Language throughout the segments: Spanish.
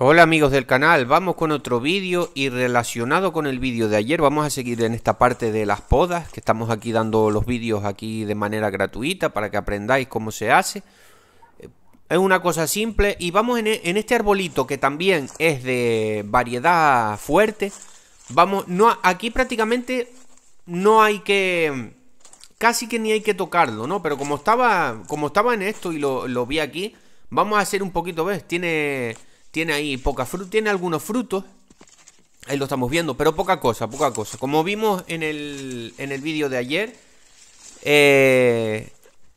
Hola amigos del canal, vamos con otro vídeo y relacionado con el vídeo de ayer vamos a seguir en esta parte de las podas que estamos aquí dando los vídeos aquí de manera gratuita para que aprendáis cómo se hace eh, es una cosa simple y vamos e, en, este arbolito que también es de variedad fuerte vamos, no, aquí prácticamente no hay que casi que ni hay que tocarlo, ¿no? pero como estaba, como estaba en esto y lo, lo vi aquí vamos a hacer un poquito, ¿ves? tiene tiene ahí poca fruta. Tiene algunos frutos. Ahí lo estamos viendo, pero poca cosa, poca cosa. Como vimos en el, vídeo de ayer, eh,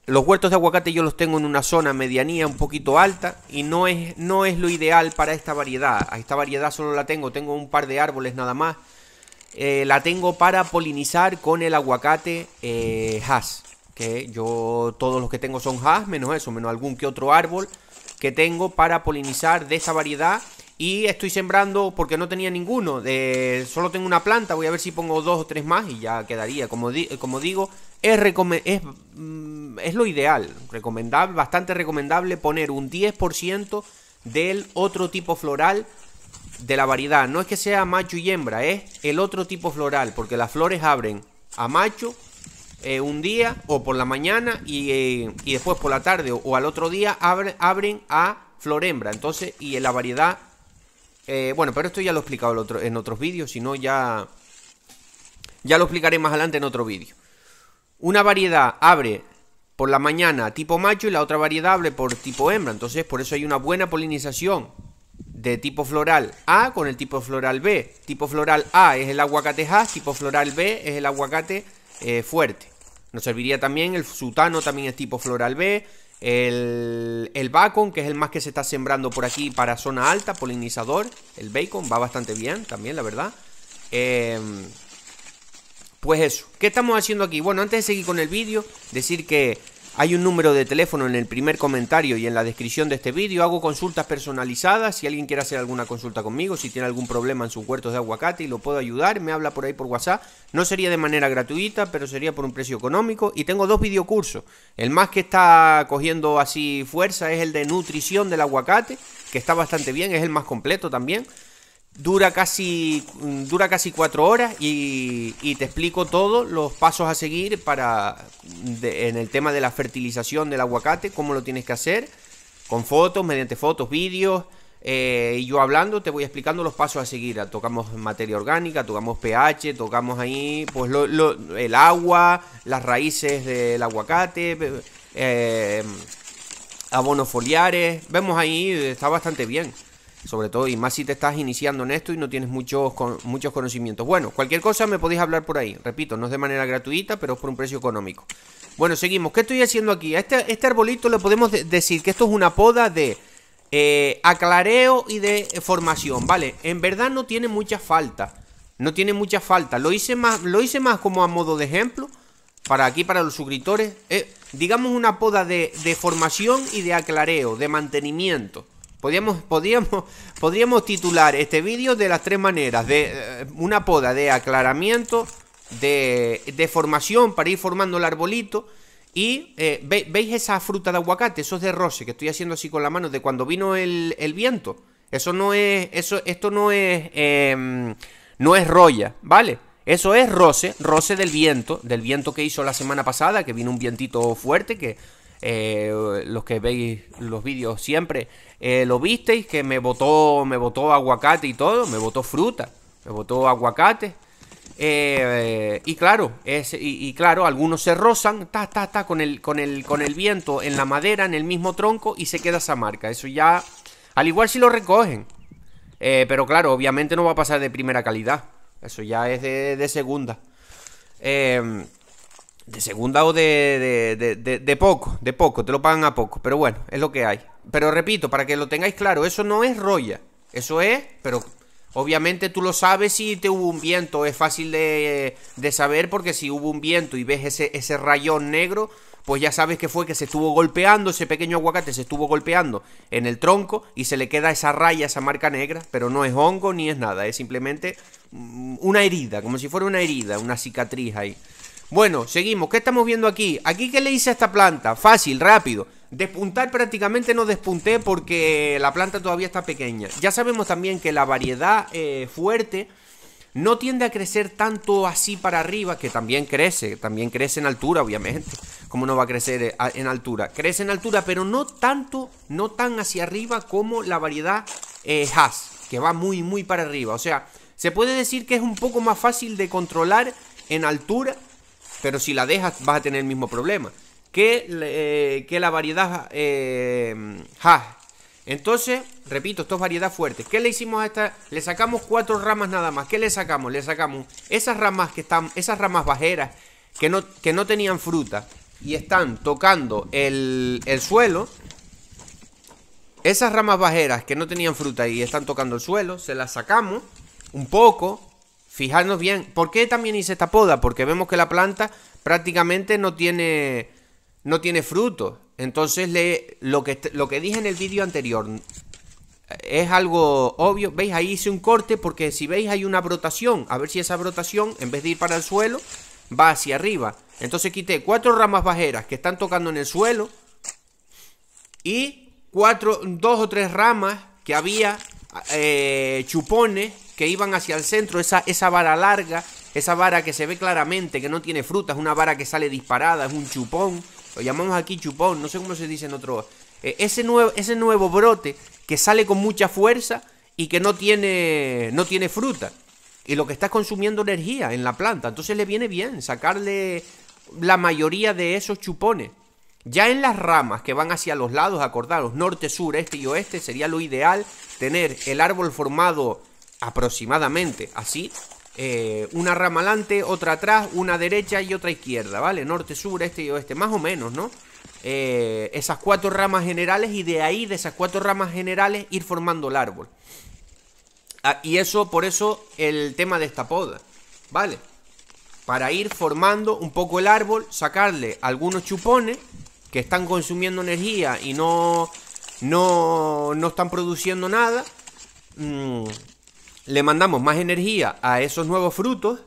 los huertos de aguacate yo los tengo en una zona medianía, un poquito alta, y no es, no es lo ideal para esta variedad. A esta variedad solo la tengo, tengo un par de árboles nada más. Eh, la tengo para polinizar con el aguacate eh, que yo todos los que tengo son haz, menos eso, menos algún que otro árbol que tengo para polinizar de esa variedad y estoy sembrando porque no tenía ninguno, de, solo tengo una planta, voy a ver si pongo dos o tres más y ya quedaría. Como, como digo, es, mm, es, lo ideal, recomendable, bastante recomendable poner un 10% del otro tipo floral de la variedad. No es que sea macho y hembra, es el otro tipo floral, porque las flores abren a macho eh, un día o por la mañana y, eh, después por la tarde o, al otro día abren a flor hembra Entonces, y en la variedad... Eh, bueno, pero esto ya lo he explicado en otros vídeos, si no ya... Ya lo explicaré más adelante en otro vídeo. Una variedad abre por la mañana tipo macho y la otra variedad abre por tipo hembra. Entonces, por eso hay una buena polinización de tipo floral A con el tipo floral B. Tipo floral A es el aguacate has, tipo floral B es el aguacate eh, fuerte. Nos serviría también el sutano, también es tipo floral B. El, el bacon, que es el más que se está sembrando por aquí para zona alta, polinizador. El bacon va bastante bien también, la verdad. Em, pues eso, ¿qué estamos haciendo aquí? Bueno, antes de seguir con el vídeo, decir que hay un número de teléfono en el primer comentario y en la descripción de este vídeo. Hago consultas personalizadas. Si alguien quiere hacer alguna consulta conmigo, si tiene algún problema en sus huertos de aguacate y lo puedo ayudar, me habla por ahí por WhatsApp. No sería de manera gratuita, pero sería por un precio económico. Y tengo dos videocursos. El más que está cogiendo así fuerza es el de nutrición del aguacate, que está bastante bien, es el más completo también dura casi, dura casi cuatro horas y, te explico todos los pasos a seguir para en el tema de la fertilización del aguacate, cómo lo tienes que hacer, con fotos, mediante fotos, vídeos. Eh, y yo hablando te voy explicando los pasos a seguir. Ah, tocamos materia orgánica, tocamos pH, tocamos ahí pues el agua, las raíces del aguacate, eh, eh, abonos foliares. Vemos ahí, está bastante bien sobre todo, y más si te estás iniciando en esto y no tienes muchos, con, muchos conocimientos. Bueno, cualquier cosa me podéis hablar por ahí. Repito, no es de manera gratuita, pero es por un precio económico. Bueno, seguimos. ¿Qué estoy haciendo aquí? A este, este arbolito le podemos decir que esto es una poda de eh, aclareo y de formación, ¿vale? En verdad no tiene mucha falta. No tiene mucha falta. Lo hice más, lo hice más como a modo de ejemplo. Para aquí, para los suscriptores. Eh, digamos una poda de, de formación y de aclareo, de mantenimiento. Podríamos, titular este vídeo de las tres maneras, de eh, una poda de aclaramiento, de, formación para ir formando el arbolito. Y eh, veis esa fruta de aguacate, eso es de roce que estoy haciendo así con la mano de cuando vino el, viento. Eso no es, eso, esto no es, em, no es roya, ¿vale? Eso es roce, roce del viento, del viento que hizo la semana pasada, que vino un vientito fuerte, que eh, los que veis los vídeos siempre, eh, lo visteis que me botó, me botó aguacate y todo, me botó fruta, me botó aguacate. Eh, y claro, y, claro, algunos se rozan, ta, ta, ta, con el, con, el, con el viento en la madera, en el mismo tronco, y se queda esa marca. Eso ya, al igual si lo recogen. Eh, pero claro, obviamente no va a pasar de primera calidad. Eso ya es de, segunda. Em, de segunda o de, de poco, de poco, te lo pagan a poco. Pero bueno, es lo que hay pero repito, para que lo tengáis claro, eso no es roya. Eso es, pero obviamente tú lo sabes si te hubo un viento. Es fácil de, de saber porque si hubo un viento y ves ese, ese rayón negro, pues ya sabes que fue que se estuvo golpeando, ese pequeño aguacate se estuvo golpeando en el tronco y se le queda esa raya, esa marca negra, pero no es hongo ni es nada, es simplemente mm, una herida, como si fuera una herida, una cicatriz ahí. Bueno, seguimos. ¿Qué estamos viendo aquí? ¿Aquí qué le hice a esta planta? Fácil, rápido. Despuntar prácticamente no despunté porque la planta todavía está pequeña. Ya sabemos también que la variedad eh, fuerte no tiende a crecer tanto así para arriba, que también crece, también crece en altura, obviamente. ¿Cómo no va a crecer eh, en altura? Crece en altura, pero no tanto, no tan hacia arriba como la variedad Has, eh, que va muy, muy para arriba. O sea, se puede decir que es un poco más fácil de controlar en altura pero si la dejas vas a tener el mismo problema. Que, eh, la variedad eh, Entonces, repito, esto es variedad fuerte. ¿Qué le hicimos a esta? Le sacamos cuatro ramas nada más. ¿Qué le sacamos? Le sacamos esas ramas que están, esas ramas bajeras que no, que no tenían fruta y están tocando el, el suelo. Esas ramas bajeras que no tenían fruta y están tocando el suelo, se las sacamos un poco Fijarnos bien, ¿por qué también hice esta poda? Porque vemos que la planta prácticamente no tiene, no tiene fruto Entonces lee lo, que, lo que dije en el vídeo anterior eh, es algo obvio. ¿Veis? Ahí hice un corte porque si veis hay una brotación. A ver si esa brotación, en vez de ir para el suelo, va hacia arriba. Entonces quité cuatro ramas bajeras que están tocando en el suelo y cuatro, dos o tres ramas que había eh, chupones que iban hacia el centro, esa, esa vara larga, esa vara que se ve claramente, que no tiene fruta, es una vara que sale disparada, es un chupón, lo llamamos aquí chupón, no sé cómo se dice en otro... Eh, ese, nuevo, ese nuevo brote que sale con mucha fuerza y que no tiene, no tiene fruta. Y lo que está consumiendo energía en la planta. Entonces le viene bien sacarle la mayoría de esos chupones. Ya en las ramas que van hacia los lados, acordaros, norte, sur, este y oeste, sería lo ideal tener el árbol formado aproximadamente, así, eh, una rama adelante, otra atrás, una derecha y otra izquierda, ¿vale? Norte, sur, este y oeste, más o menos, ¿no? Eh, esas cuatro ramas generales y de ahí, de esas cuatro ramas generales, ir formando el árbol. Ah, y eso, por eso, el tema de esta poda, ¿vale? Para ir formando un poco el árbol, sacarle algunos chupones que están consumiendo energía y no, no, no están produciendo nada. Mm, le mandamos más energía a esos nuevos frutos,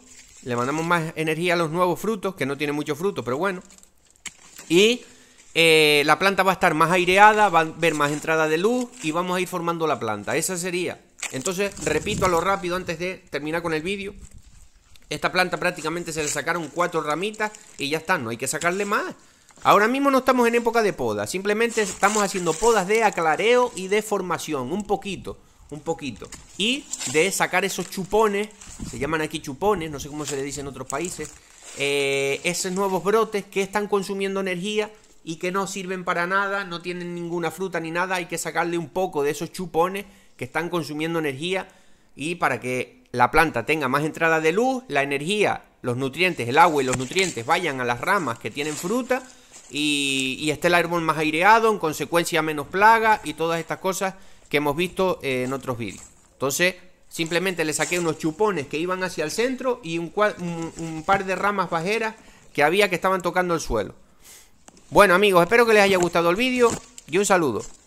le mandamos más energía a los nuevos frutos, que no tiene mucho fruto, pero bueno. Y eh, la planta va a estar más aireada, va a ver más entrada de luz y vamos a ir formando la planta. Esa sería. Entonces, repito a lo rápido antes de terminar con el vídeo. Esta planta prácticamente se le sacaron cuatro ramitas y ya está, no hay que sacarle más. Ahora mismo no estamos en época de poda, simplemente estamos haciendo podas de aclareo y de formación, un poquito un poquito. Y de sacar esos chupones, se llaman aquí chupones, no sé cómo se le dice en otros países, eh, esos nuevos brotes que están consumiendo energía y que no sirven para nada, no tienen ninguna fruta ni nada, hay que sacarle un poco de esos chupones que están consumiendo energía y para que la planta tenga más entrada de luz, la energía, los nutrientes, el agua y los nutrientes vayan a las ramas que tienen fruta y, y esté el árbol más aireado, en consecuencia menos plaga y todas estas cosas que hemos visto eh, en otros vídeos. Entonces, simplemente le saqué unos chupones que iban hacia el centro y un, un par de ramas bajeras que había que estaban tocando el suelo. Bueno amigos, espero que les haya gustado el vídeo y un saludo.